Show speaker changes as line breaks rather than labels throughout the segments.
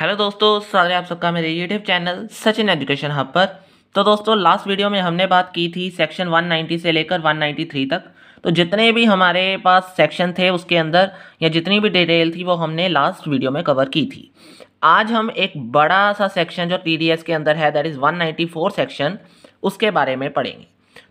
hello दोस्तों स्वागत है आप सबका मेरे YouTube channel Sachin education hub पर तो दोस्तों लास्ट वीडियो में हमने बात की थी सेक्शन 190 से लेकर 193 तक तो जितने भी हमारे पास सेक्शन थे उसके अंदर या जितनी भी डिटेल थी वो हमने लास्ट वीडियो में कवर की थी आज हम एक बड़ा सा सेक्शन जो टी के अंदर है दैट इज़ वन सेक्शन उसके बारे में पढ़ेंगे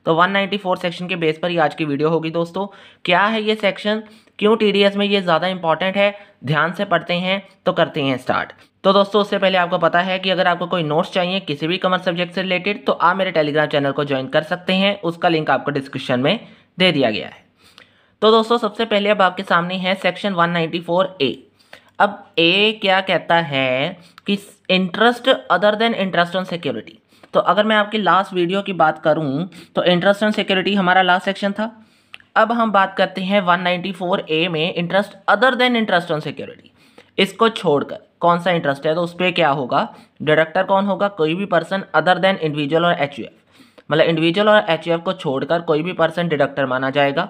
तो 194 सेक्शन के बेस पर ही आज की वीडियो होगी दोस्तों क्या है ये सेक्शन क्यों टी में ये ज़्यादा इंपॉर्टेंट है ध्यान से पढ़ते हैं तो करते हैं स्टार्ट तो दोस्तों उससे पहले आपको पता है कि अगर आपको कोई नोट्स चाहिए किसी भी कमर सब्जेक्ट से रिलेटेड तो आप मेरे टेलीग्राम चैनल को ज्वाइन कर सकते हैं उसका लिंक आपको डिस्क्रिप्शन में दे दिया गया है तो दोस्तों सबसे पहले अब आपके सामने है सेक्शन 194 ए अब ए क्या कहता है कि interest other than interest on security तो अगर मैं आपकी लास्ट वीडियो की बात करूँ तो इंटरेस्ट ऑन सिक्योरिटी हमारा लास्ट सेक्शन था अब हम बात करते हैं 194 ए में interest other than interest on security इसको छोड़कर कौन सा इंटरेस्ट है तो उस पर क्या होगा डायरेक्टर कौन होगा कोई भी पर्सन अदर देन इंडिविजुअल और एच मतलब इंडिविजुअल और एच को छोड़कर कोई भी पर्सन डिडक्टर माना जाएगा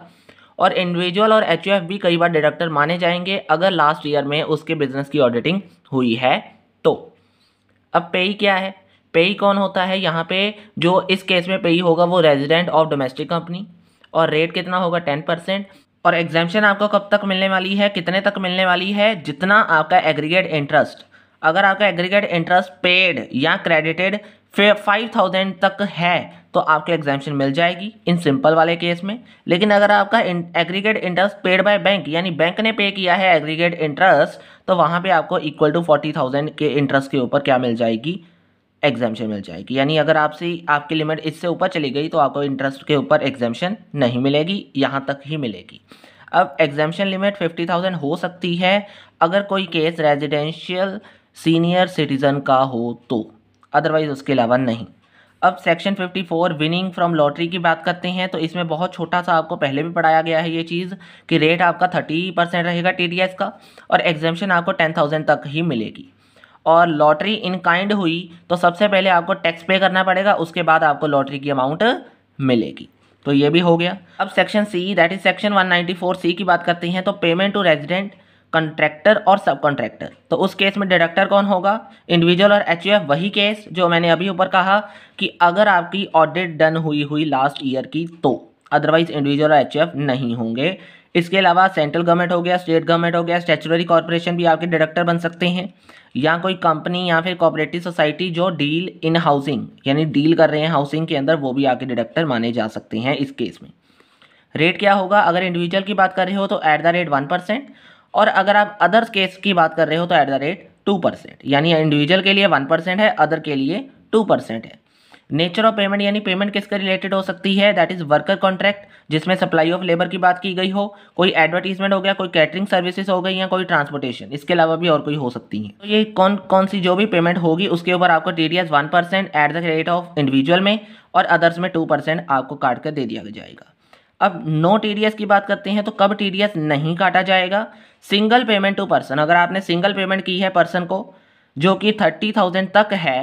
और इंडिविजुअल और एच भी कई बार डिडक्टर माने जाएंगे अगर लास्ट ईयर में उसके बिजनेस की ऑडिटिंग हुई है तो अब पेई क्या है पेई कौन होता है यहाँ पे जो इस केस में पेई होगा वो रेजिडेंट ऑफ डोमेस्टिक कंपनी और रेट कितना होगा टेन परसेंट और एग्जामेशन आपको कब तक मिलने वाली है कितने तक मिलने वाली है जितना आपका एग्रीगेट इंटरेस्ट अगर आपका एग्रीगेट इंटरेस्ट पेड या क्रेडिटेड फाइव थाउजेंड तक है तो आपको एग्जामेशन मिल जाएगी इन सिंपल वाले केस में लेकिन अगर आपका aggregate interest paid by bank यानी बैंक ने पे किया है एग्रीगेट इंटरेस्ट तो वहाँ पे आपको इक्वल टू फोर्टी थाउजेंड के इंटरेस्ट के ऊपर क्या मिल जाएगी एग्जामेशन मिल जाएगी यानी अगर आपसे आपकी लिमिट इससे ऊपर चली गई तो आपको इंटरेस्ट के ऊपर एग्जामेशन नहीं मिलेगी यहाँ तक ही मिलेगी अब एग्जामेशन लिमिट फिफ्टी थाउजेंड हो सकती है अगर कोई केस रेजिडेंशियल सीनियर सिटीज़न का हो तो अदरवाइज़ उसके अलावा नहीं अब section fifty four winning from lottery की बात करते हैं तो इसमें बहुत छोटा सा आपको पहले भी पढ़ाया गया है ये चीज़ कि रेट आपका थर्टी परसेंट रहेगा टी डी एस का और एग्जामेशन आपको टेन थाउजेंड तक ही मिलेगी और लॉटरी इन काइंड हुई तो सबसे पहले आपको टैक्स पे करना पड़ेगा उसके बाद आपको लॉटरी की अमाउंट मिलेगी तो ये भी हो गया अब section C that is section 194 C की बात करते हैं तो पेमेंट टू रेजिडेंट कंट्रैक्टर और सब कॉन्ट्रैक्टर तो उस केस में डिडक्टर कौन होगा इंडिविजुअल और एच वही केस जो मैंने अभी ऊपर कहा कि अगर आपकी ऑडिट डन हुई हुई लास्ट ईयर की तो अदरवाइज इंडिविजुअल और एच नहीं होंगे इसके अलावा सेंट्रल गवर्नमेंट हो गया स्टेट गवर्नमेंट हो गया स्टेचुरी कॉरपोरेशन भी आपके डायरेक्टर बन सकते हैं या कोई कंपनी या फिर कॉपरेटिव सोसाइटी जो डील इन हाउसिंग यानी डील कर रहे हैं हाउसिंग के अंदर वो भी आके डिडक्टर माने जा सकते हैं इस केस में रेट क्या होगा अगर इंडिविजुअल की बात कर रहे हो तो at the rate one percent और अगर आप अदर्स केस की बात कर रहे हो तो at the rate two percent यानी इंडिविजुअल के लिए वन परसेंट है अदर के लिए टू परसेंट है नेचर ऑफ पेमेंट यानी पेमेंट किसके रिलेटेड हो सकती है दैट इज़ वर्कर कॉन्ट्रैक्ट जिसमें सप्लाई ऑफ लेबर की बात की गई हो कोई एडवर्टीजमेंट हो गया कोई कैटरिंग सर्विसेज हो गई या कोई ट्रांसपोर्टेशन इसके अलावा भी और कोई हो सकती है तो ये कौन कौन सी जो भी पेमेंट होगी उसके ऊपर आपको T D S one percent at the rate of individual में और अदर्स में टू परसेंट आपको काट कर दे दिया जाएगा अब नो टी की बात करते हैं तो कब टी नहीं काटा जाएगा सिंगल पेमेंट टू पर्सन अगर आपने सिंगल पेमेंट की है पर्सन को जो कि थर्टी थाउजेंड तक है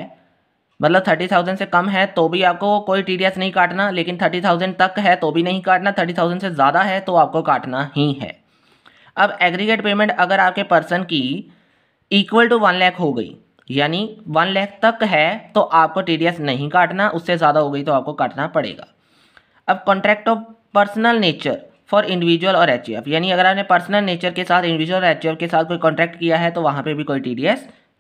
मतलब थर्टी थाउजेंड से कम है तो भी आपको कोई टी नहीं काटना लेकिन थर्टी थाउजेंड तक है तो भी नहीं काटना थर्टी थाउजेंड से ज़्यादा है तो आपको काटना ही है अब एग्रीगेट पेमेंट अगर आपके पर्सन की इक्वल टू वन लैख हो गई यानी वन लैख तक है तो आपको टी नहीं काटना उससे ज़्यादा हो गई तो आपको काटना पड़ेगा अब contract of personal nature for individual और एच यानी अगर आपने पर्सनल नेचर के साथ इंडिविजुअल और एच के साथ कोई कॉन्ट्रैक्ट किया है तो वहाँ पर भी कोई टी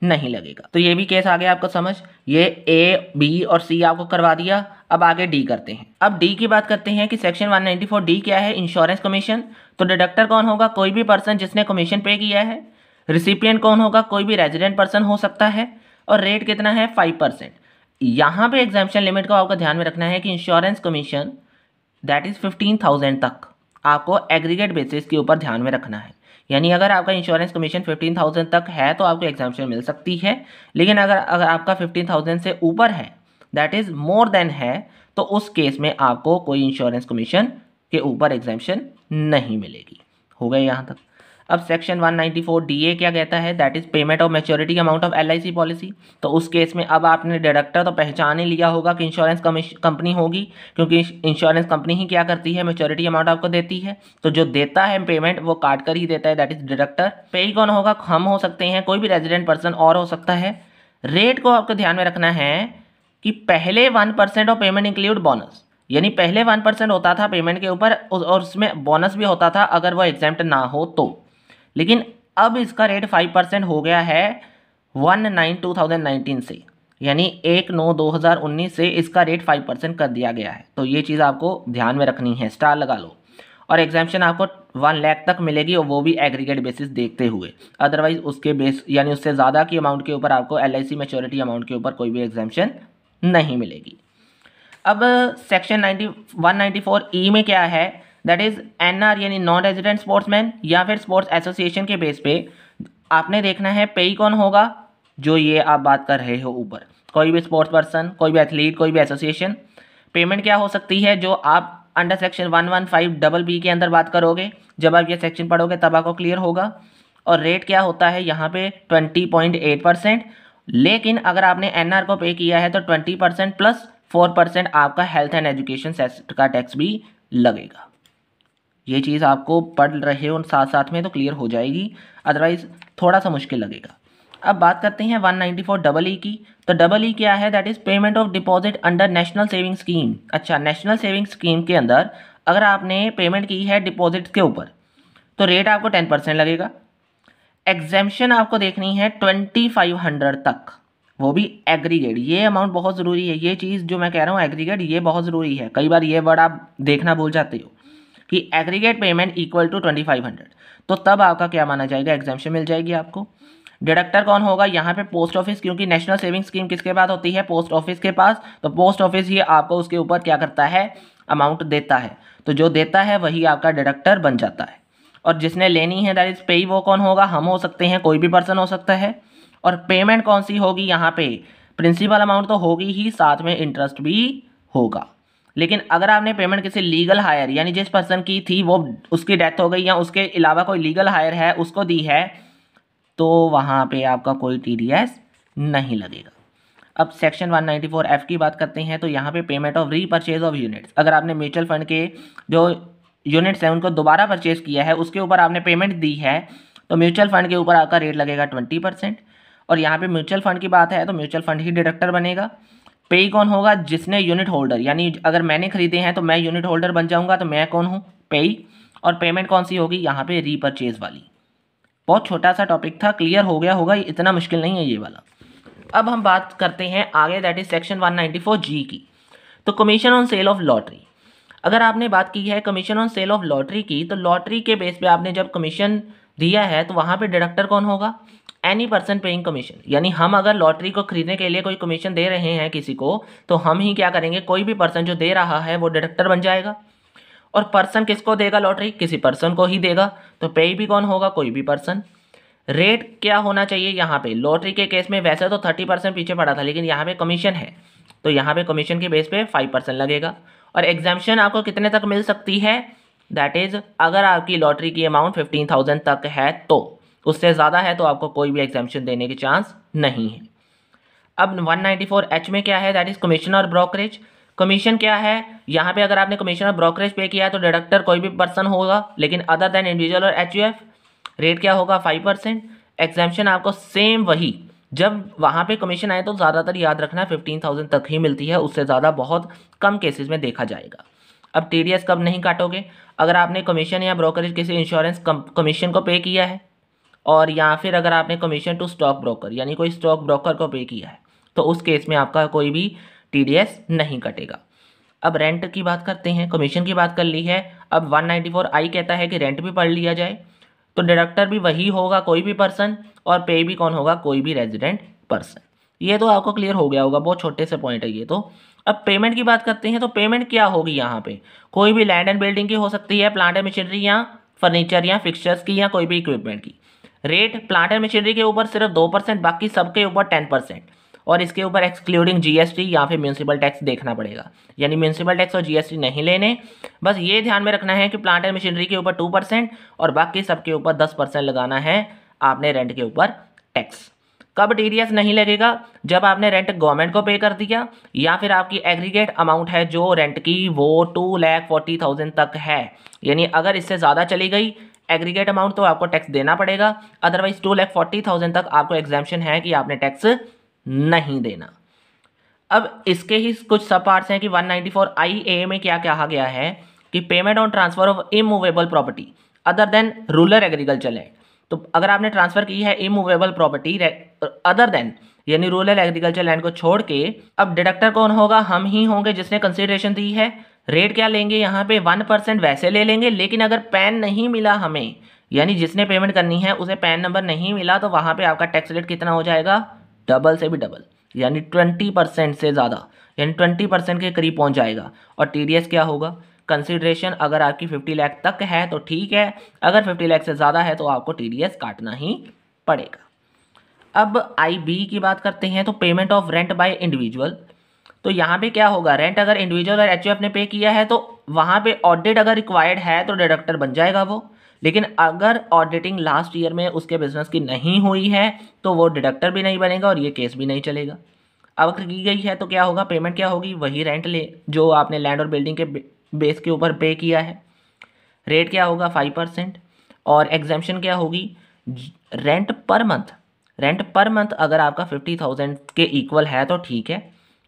नहीं लगेगा तो ये भी केस आ गया आपका समझ ये ए बी और सी आपको करवा दिया अब आगे डी करते हैं अब डी की बात करते हैं कि सेक्शन 194 डी क्या है इंश्योरेंस कमीशन तो डिडक्टर कौन होगा कोई भी पर्सन जिसने कमीशन पे किया है रिसिपियंट कौन होगा कोई भी रेजिडेंट पर्सन हो सकता है और रेट कितना है फाइव परसेंट यहाँ पर एग्जामेशन लिमिट को आपको ध्यान में रखना है कि insurance commission that is fifteen thousand तक आपको एग्रीगेट बेसिस के ऊपर ध्यान में रखना है यानी अगर आपका इंश्योरेंस कमीशन फिफ्टीन थाउजेंड तक है तो आपको एग्जामेशन मिल सकती है लेकिन अगर अगर आपका फिफ्टीन थाउजेंड से ऊपर है दैट इज़ मोर देन है तो उस केस में आपको कोई इंश्योरेंस कमीशन के ऊपर एग्जामेशन नहीं मिलेगी हो गया यहाँ तक अब सेक्शन 194 डीए क्या कहता है that is payment of maturity amount of LIC policy तो उस केस में अब आपने डायरेक्टर तो पहचान ही लिया होगा कि इंश्योरेंस कंपनी होगी क्योंकि इंश्योरेंस कंपनी ही क्या करती है मेच्योरिटी अमाउंट आपको देती है तो जो देता है पेमेंट वो काट कर ही देता है दैट इज़ डायरेक्टर पे ही कौन होगा हम हो सकते हैं कोई भी रेजिडेंट पर्सन और हो सकता है रेट को आपको ध्यान में रखना है कि पहले one percent of payment include bonus यानी पहले वन परसेंट होता था पेमेंट के ऊपर और उसमें बोनस भी होता था अगर वो एग्जेप्ट ना हो तो लेकिन अब इसका रेट फाइव परसेंट हो गया है one nine two thousand nineteen से यानी एक नौ दो हज़ार उन्नीस से इसका रेट फाइव परसेंट कर दिया गया है तो ये चीज़ आपको ध्यान में रखनी है स्टार लगा लो और एग्जामेशन आपको वन लैख तक मिलेगी और वो भी एग्रीगेट बेसिस देखते हुए अदरवाइज उसके बेस यानी उससे ज़्यादा की अमाउंट के ऊपर आपको एल आई सी अमाउंट के ऊपर कोई भी एग्जामेशन नहीं मिलेगी अब section ninety one ninety four E में क्या है दैट इज एन आर यानी नॉन रेजिडेंट स्पोर्ट्समैन या फिर स्पोर्ट्स एसोसिएशन के बेस पे आपने देखना है पे कौन होगा जो ये आप बात कर रहे हो ऊपर कोई भी स्पोर्ट्स पर्सन कोई भी एथलीट कोई भी एसोसिएशन पेमेंट क्या हो सकती है जो आप under section one one five double B के अंदर बात करोगे जब आप ये सेक्शन पढ़ोगे तब आपको क्लियर होगा और रेट क्या होता है यहाँ पे ट्वेंटी पॉइंट एट परसेंट लेकिन अगर आपने एन आर को पे किया है तो twenty percent plus four percent आपका हेल्थ एंड एजुकेशन सेक्टर का टैक्स भी लगेगा ये चीज़ आपको पढ़ रहे हो साथ साथ में तो क्लियर हो जाएगी अदरवाइज़ थोड़ा सा मुश्किल लगेगा अब बात करते हैं 194 डबल ई की तो डबल ई क्या है that is payment of deposit under national saving scheme अच्छा नेशनल सेविंग स्कीम के अंदर अगर आपने पेमेंट की है डिपॉजिट के ऊपर तो रेट आपको टेन परसेंट लगेगा एग्जेम्पन आपको देखनी है ट्वेंटी फाइव हंड्रेड तक वो भी एग्रीगेट ये अमाउंट बहुत ज़रूरी है ये चीज़ जो मैं कह रहा हूँ एग्रीगेट ये बहुत ज़रूरी है कई बार ये वर्ड आप देखना भूल जाते हो कि aggregate payment equal to twenty five hundred तो तब आपका क्या माना जाएगा एग्जामेशन मिल जाएगी आपको डिडक्टर कौन होगा यहाँ पे पोस्ट ऑफिस क्योंकि नेशनल सेविंग स्कीम किसके पास होती है पोस्ट ऑफिस के पास तो पोस्ट ऑफिस ही आपको उसके ऊपर क्या करता है अमाउंट देता है तो जो देता है वही आपका डिडक्टर बन जाता है और जिसने लेनी है दैट इज़ पे वो कौन होगा हम हो सकते हैं कोई भी पर्सन हो सकता है और पेमेंट कौन सी होगी यहाँ पे प्रिंसिपल अमाउंट तो होगी ही साथ में इंटरेस्ट भी होगा लेकिन अगर आपने पेमेंट किसी लीगल हायर यानी जिस पर्सन की थी वो उसकी डेथ हो गई या उसके अलावा कोई लीगल हायर है उसको दी है तो वहाँ पे आपका कोई टी नहीं लगेगा अब सेक्शन 194 एफ की बात करते हैं तो यहाँ पे payment of repurchase of units अगर आपने म्यूचुअल फंड के जो यूनिट्स हैं उनको दोबारा परचेज किया है उसके ऊपर आपने पेमेंट दी है तो म्यूचुअल फंड के ऊपर आपका रेट लगेगा ट्वेंटी परसेंट और यहाँ पे म्यूचुअल फंड की बात है तो म्यूचुअल फंड ही डिडक्टर बनेगा पे कौन होगा जिसने यूनिट होल्डर यानी अगर मैंने खरीदे हैं तो मैं यूनिट होल्डर बन जाऊंगा तो मैं कौन हूँ पेई और पेमेंट कौन सी होगी यहाँ पे रीपरचेज वाली बहुत छोटा सा टॉपिक था क्लियर हो गया होगा इतना मुश्किल नहीं है ये वाला अब हम बात करते हैं आगे that is section one G की तो commission on sale of lottery अगर आपने बात की है commission on sale of lottery की तो लॉटरी के बेस पर आपने जब कमीशन दिया है तो वहाँ पर डिडक्टर कौन होगा एनी पर्सन पेइंग कमीशन यानी हम अगर लॉटरी को खरीदने के लिए कोई कमीशन दे रहे हैं किसी को तो हम ही क्या करेंगे कोई भी पर्सन जो दे रहा है वो डिडक्टर बन जाएगा और पर्सन किसको देगा लॉटरी किसी पर्सन को ही देगा तो पे भी कौन होगा कोई भी पर्सन रेट क्या होना चाहिए यहाँ पे लॉटरी के केस में वैसे तो थर्टी परसेंट पीछे पड़ा था लेकिन यहाँ पे कमीशन है तो यहाँ पे कमीशन के बेस पे फाइव परसेंट लगेगा और एग्जामेशन आपको कितने तक मिल सकती है दैट इज़ अगर आपकी लॉटरी की अमाउंट फिफ्टीन थाउजेंड तक है तो उससे ज़्यादा है तो आपको कोई भी एग्जामेशन देने के चांस नहीं है अब 194 एच में क्या है दैट इज़ कमीशन और ब्रोकरेज कमीशन क्या है यहाँ पे अगर आपने कमीशन और ब्रोकरेज पे किया तो डायरेक्टर कोई भी पर्सन होगा लेकिन अदर देन इंडिविजुअल और एच रेट क्या होगा फाइव परसेंट एग्जामेशन आपको सेम वही जब वहाँ पे कमीशन आए तो ज़्यादातर याद रखना फिफ्टीन थाउजेंड तक ही मिलती है उससे ज़्यादा बहुत कम केसेस में देखा जाएगा अब टी कब नहीं काटोगे अगर आपने कमीशन या ब्रोकरेज किसी इंश्योरेंस कमीशन को पे किया है और या फिर अगर आपने कमीशन टू स्टॉक ब्रोकर यानी कोई स्टॉक ब्रोकर को पे किया है तो उस केस में आपका कोई भी टी नहीं कटेगा अब रेंट की बात करते हैं कमीशन की बात कर ली है अब 194 आई कहता है कि रेंट भी पढ़ लिया जाए तो डायरेक्टर भी वही होगा कोई भी पर्सन और पे भी कौन होगा कोई भी रेजिडेंट पर्सन ये तो आपको क्लियर हो गया होगा बहुत छोटे से पॉइंट है ये तो अब पेमेंट की बात करते हैं तो पेमेंट क्या होगी यहाँ पे कोई भी लैंड एंड बिल्डिंग की हो सकती है प्लांट एंड मशीनरी या फर्नीचर या फिक्सचर्स की या कोई भी इक्विपमेंट की रेट प्लांट एंड मशीनरी के ऊपर सिर्फ दो परसेंट बाकी सबके ऊपर टेन परसेंट और इसके ऊपर एक्सक्लूडिंग जीएसटी या फिर म्यूनसिपल टैक्स देखना पड़ेगा यानी म्यूनसिपल टैक्स और जीएसटी नहीं लेने बस ये ध्यान में रखना है कि प्लांट एंड मशीनरी के ऊपर टू परसेंट और बाकी सबके ऊपर दस परसेंट लगाना है आपने रेंट के ऊपर टैक्स कब टी नहीं लगेगा जब आपने रेंट गवर्नमेंट को पे कर दिया या फिर आपकी एग्रीगेट अमाउंट है जो रेंट की वो टू लैख फोर्टी थाउजेंड तक है यानी अगर इससे ज़्यादा चली गई एग्रीगेट अमाउंट तो आपको टैक्स देना पड़ेगा otherwise two lakh forty thousand तक आपको एग्जामेशन है कि आपने टैक्स नहीं देना अब इसके ही कुछ सब पार्ट्स हैं कि 194 ए में क्या कहा गया है कि payment on transfer of immovable property other than rural agriculture land तो अगर आपने ट्रांसफर की है इमूवेबल प्रॉपर्टी अदर देन यानी रूरल एग्रीकल्चर लैंड को छोड़ के अब डिडक्टर कौन होगा हम ही होंगे जिसने कंसिडरेशन दी है रेट क्या लेंगे यहाँ पे वन परसेंट वैसे ले लेंगे लेकिन अगर पैन नहीं मिला हमें यानी जिसने पेमेंट करनी है उसे पैन नंबर नहीं मिला तो वहाँ पे आपका टैक्स रेट कितना हो जाएगा डबल से भी डबल यानी ट्वेंटी परसेंट से ज़्यादा यानी ट्वेंटी परसेंट के करीब पहुँच जाएगा और टी क्या होगा कंसिड्रेशन अगर आपकी फिफ्टी लैख तक है तो ठीक है अगर फिफ्टी लैख से ज़्यादा है तो आपको टी काटना ही पड़ेगा अब आई की बात करते हैं तो payment of rent by individual तो यहाँ पे क्या होगा रेंट अगर इंडिविजुअल और एच ने पे किया है तो वहाँ पे ऑडिट अगर रिक्वायर्ड है तो डिडक्टर बन जाएगा वो लेकिन अगर ऑडिटिंग लास्ट ईयर में उसके बिजनेस की नहीं हुई है तो वो डिडक्टर भी नहीं बनेगा और ये केस भी नहीं चलेगा अब अगर की गई है तो क्या होगा पेमेंट क्या होगी वही रेंट ले जो आपने लैंड और बिल्डिंग के बेस के ऊपर पे किया है रेट क्या होगा फाइव परसेंट और एग्जामेशन क्या होगी rent per month rent per month अगर आपका फिफ्टी थाउजेंड के इक्वल है तो ठीक है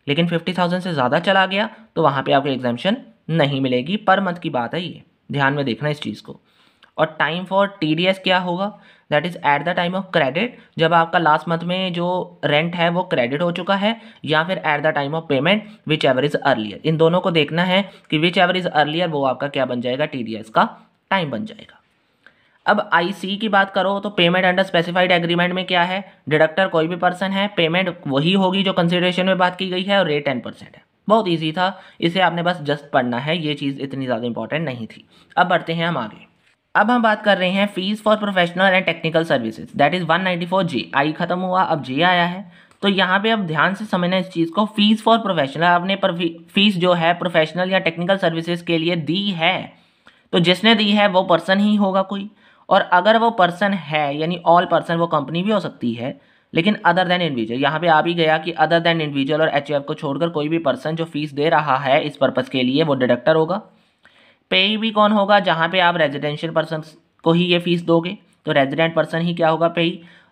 लेकिन फिफ्टी थाउजेंड से ज़्यादा चला गया तो वहाँ पर आपको एग्जामेशन नहीं मिलेगी पर मंथ की बात है ये ध्यान में देखना इस चीज़ को और time for T D S क्या होगा that is at the time of credit जब आपका लास्ट मंथ में जो रेंट है वो क्रेडिट हो चुका है या फिर at the time of payment whichever is earlier इन दोनों को देखना है कि विच एवर इज़ अर्लियर वो आपका क्या बन जाएगा टी डी एस का टाइम बन जाएगा अब आईसी की बात करो तो पेमेंट अंडर स्पेसिफाइड एग्रीमेंट में क्या है डिडक्टर कोई भी पर्सन है पेमेंट वही होगी जो कंसिडरेशन में बात की गई है और रेट टेन परसेंट है बहुत ईजी था इसे आपने बस जस्ट पढ़ना है ये चीज़ इतनी ज़्यादा इंपॉर्टेंट नहीं थी अब बढ़ते हैं हम आगे अब हम बात कर रहे हैं fees for professional and technical services that is one G I खत्म हुआ अब जी आया है तो यहाँ पे अब ध्यान से समझना इस चीज़ को फीस फॉर प्रोफेशनल आपने फीस जो है प्रोफेशनल या टेक्निकल सर्विसेज के लिए दी है तो जिसने दी है वो पर्सन ही होगा कोई और अगर वो पर्सन है यानी ऑल पर्सन वो कंपनी भी हो सकती है लेकिन अदर देन इंडिविजुअल यहाँ पे आ भी गया कि अदर देन इंडिविजुअल और एच को छोड़कर कोई भी पर्सन जो फीस दे रहा है इस पर्पज़ के लिए वो डिडक्टर होगा पे भी कौन होगा जहाँ पे आप रेजिडेंशियल पर्सन को ही ये फीस दोगे तो रेजिडेंट पर्सन ही क्या होगा पे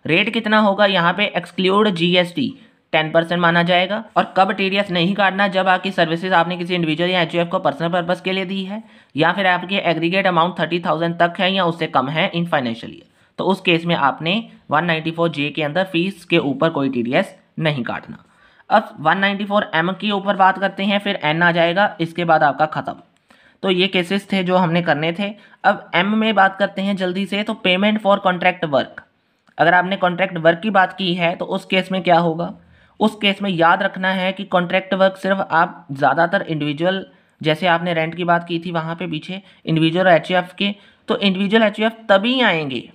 रेट कितना होगा यहाँ पे एक्सक्लूड जीएसटी टेन परसेंट माना जाएगा और कब टीडीएस नहीं काटना जब आपकी सर्विसेज आपने किसी इंडिविजुअल या एचयूएफ को पर्सनल पर्पज के लिए दी है या फिर आपकी एग्रीगेट अमाउंट थर्टी थाउजेंड तक है या उससे कम है इन फाइनेंशियल ईयर तो उस केस में आपने 194 जे के अंदर फीस के ऊपर कोई टीडीएस नहीं काटना अब फोर एम के ऊपर बात करते हैं फिर एन आ जाएगा इसके बाद आपका ख़त्म तो ये केसेस थे जो हमने करने थे अब एम में बात करते हैं जल्दी से तो पेमेंट फॉर कॉन्ट्रैक्ट वर्क अगर आपने कॉन्ट्रैक्ट वर्क की बात की है तो उस केस में क्या होगा उस केस में याद रखना है कि कॉन्ट्रैक्ट वर्क सिर्फ आप ज़्यादातर इंडिविजुअल जैसे आपने रेंट की बात की थी वहाँ पे पीछे इंडिविजुअल एच के तो इंडिविजुअल एच तभी आएंगे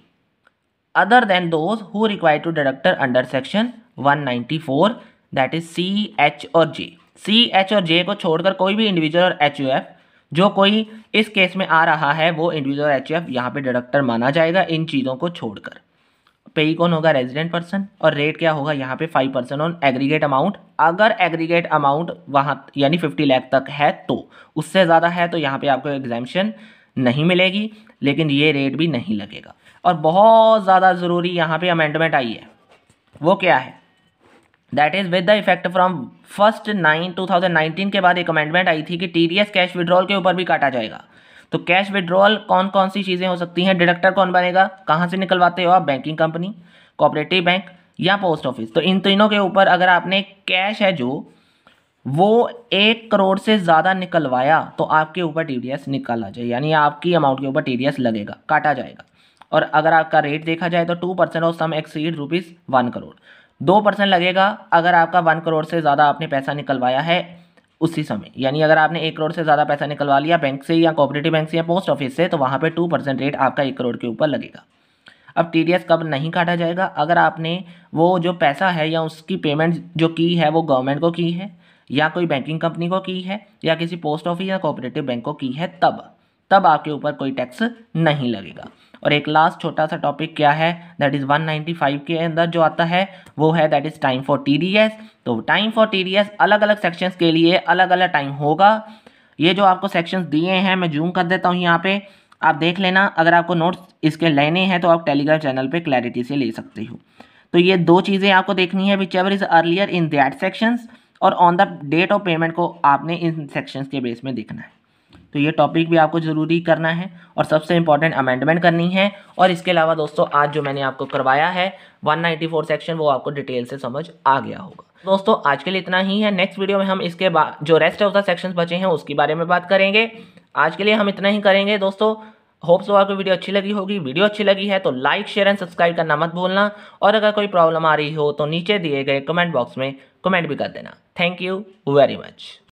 other than those who require to deductor under section 194 that is C H और जे सी एच और जे को छोड़कर कोई भी इंडिविजुअल और एच जो कोई इस केस में आ रहा है वो इंडिविजुअल एच यू एफ यहाँ पर डिडक्टर माना जाएगा इन चीज़ों को छोड़कर पे कौन होगा रेजिडेंट पर्सन और रेट क्या होगा यहाँ पे five percent on aggregate amount अगर एग्रीगेट अमाउंट वहाँ यानी फिफ्टी लाख तक है तो उससे ज़्यादा है तो यहाँ पे आपको एग्जामेशन नहीं मिलेगी लेकिन ये रेट भी नहीं लगेगा और बहुत ज़्यादा ज़रूरी यहाँ पे अमेंडमेंट आई है वो क्या है that is with the effect from first nine two thousand nineteen के बाद एक अमेंडमेंट आई थी कि T D S cash withdrawal के ऊपर भी काटा जाएगा तो कैश विड्रॉल कौन कौन सी चीज़ें हो सकती हैं डिडक्टर कौन बनेगा कहाँ से निकलवाते हो आप बैंकिंग कंपनी कोऑपरेटिव बैंक या पोस्ट ऑफिस तो इन तीनों के ऊपर अगर आपने कैश है जो वो एक करोड़ से ज़्यादा निकलवाया तो आपके ऊपर टी निकाला जाए यानी आपकी अमाउंट के ऊपर टी लगेगा काटा जाएगा और अगर आपका रेट देखा जाए तो टू परसेंट और sum exceed rupees one crore दो परसेंट लगेगा अगर आपका वन करोड़ से ज़्यादा आपने पैसा निकलवाया है उसी समय यानी अगर आपने एक करोड़ से ज़्यादा पैसा निकलवा लिया बैंक से या कॉपरेटिव बैंक से या पोस्ट ऑफिस से तो वहाँ पर टू परसेंट रेट आपका एक करोड़ के ऊपर लगेगा अब टी कब नहीं काटा जाएगा अगर आपने वो जो पैसा है या उसकी पेमेंट जो की है वो गवर्नमेंट को की है या कोई बैंकिंग कंपनी को की है या किसी पोस्ट ऑफिस या कोऑपरेटिव बैंक को की है तब तब आपके ऊपर कोई टैक्स नहीं लगेगा और एक लास्ट छोटा सा टॉपिक क्या है दैट इज़ 195 के अंदर जो आता है वो है that is time for T तो टाइम फॉर टी अलग अलग सेक्शंस के लिए अलग अलग टाइम होगा ये जो आपको सेक्शंस दिए हैं मैं जूम कर देता हूँ यहाँ पे आप देख लेना अगर आपको नोट्स इसके लेने हैं तो आप टेलीग्राम चैनल पर क्लैरिटी से ले सकते हो तो ये दो चीज़ें आपको देखनी है whichever is earlier in that sections और on the date of payment को आपने इन सेक्शंस के बेस में देखना है तो ये टॉपिक भी आपको ज़रूरी करना है और सबसे इंपॉर्टेंट अमेंडमेंट करनी है और इसके अलावा दोस्तों आज जो मैंने आपको करवाया है 194 सेक्शन वो आपको डिटेल से समझ आ गया होगा दोस्तों आज के लिए इतना ही है नेक्स्ट वीडियो में हम इसके बाद जो रेस्ट ऑफ द सेक्शन बचे हैं उसके बारे में बात करेंगे आज के लिए हम इतना ही करेंगे दोस्तों होप्स वो आपको वीडियो अच्छी लगी होगी वीडियो अच्छी लगी है तो लाइक शेयर एंड सब्सक्राइब करना मत भूलना और अगर कोई प्रॉब्लम आ रही हो तो नीचे दिए गए कमेंट बॉक्स में कमेंट भी कर देना थैंक यू वेरी मच